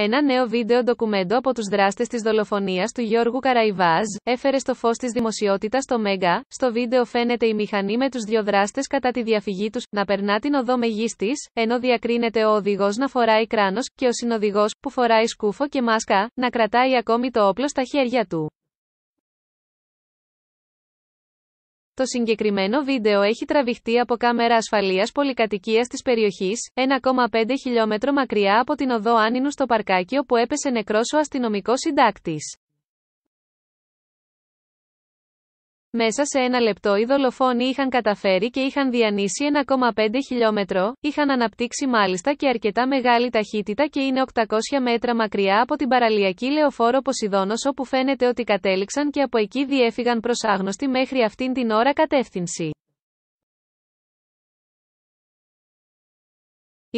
Ένα νέο βίντεο ντοκουμέντο από τους δράστες της δολοφονίας του Γιώργου Καραϊβάζ, έφερε στο φως της δημοσιότητας το Μέγκα. Στο βίντεο φαίνεται η μηχανή με τους δύο δράστες κατά τη διαφυγή τους, να περνά την οδό μεγίστης, ενώ διακρίνεται ο οδηγός να φοράει κράνος, και ο συνοδηγός, που φοράει σκούφο και μάσκα, να κρατάει ακόμη το όπλο στα χέρια του. Το συγκεκριμένο βίντεο έχει τραβηχτεί από κάμερα ασφαλείας πολυκατοικίας της περιοχής, 1,5 χιλιόμετρο μακριά από την οδό Άνινου στο παρκάκι όπου έπεσε νεκρός ο αστυνομικός συντάκτης. Μέσα σε ένα λεπτό οι δολοφόνοι είχαν καταφέρει και είχαν διανύσει 1,5 χιλιόμετρο, είχαν αναπτύξει μάλιστα και αρκετά μεγάλη ταχύτητα και είναι 800 μέτρα μακριά από την παραλιακή λεωφόρο Ποσειδώνος όπου φαίνεται ότι κατέληξαν και από εκεί διέφυγαν προς άγνωστη μέχρι αυτήν την ώρα κατεύθυνση.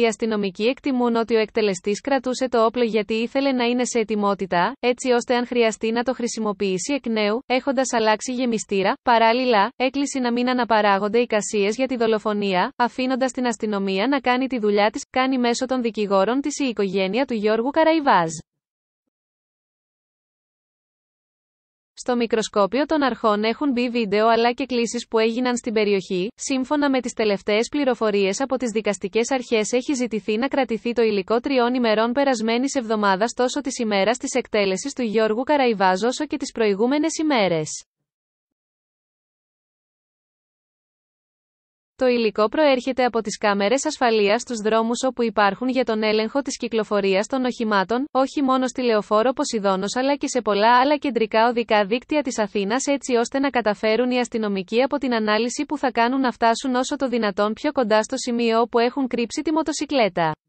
Οι αστυνομικοί εκτιμούν ότι ο εκτελεστής κρατούσε το όπλο γιατί ήθελε να είναι σε ετοιμότητα, έτσι ώστε αν χρειαστεί να το χρησιμοποιήσει εκ νέου, έχοντας αλλάξει γεμιστήρα. Παράλληλα, έκλεισε να μην αναπαράγονται εικασίε για τη δολοφονία, αφήνοντας την αστυνομία να κάνει τη δουλειά της, κάνει μέσω των δικηγόρων της η οικογένεια του Γιώργου Καραϊβάζ. Στο μικροσκόπιο των αρχών έχουν μπει βίντεο αλλά και κλήσεις που έγιναν στην περιοχή. Σύμφωνα με τις τελευταίες πληροφορίες από τις δικαστικές αρχές έχει ζητηθεί να κρατηθεί το υλικό τριών ημερών περασμένης εβδομάδας τόσο της ημέρας της εκτέλεσης του Γιώργου Καραϊβάζ όσο και τις προηγούμενες ημέρες. Το υλικό προέρχεται από τις κάμερες ασφαλείας στους δρόμους όπου υπάρχουν για τον έλεγχο της κυκλοφορίας των οχημάτων, όχι μόνο στη λεωφόρο Ποσειδόνο αλλά και σε πολλά άλλα κεντρικά οδικά δίκτυα της Αθήνας έτσι ώστε να καταφέρουν οι αστυνομικοί από την ανάλυση που θα κάνουν να φτάσουν όσο το δυνατόν πιο κοντά στο σημείο όπου έχουν κρύψει τη μοτοσυκλέτα.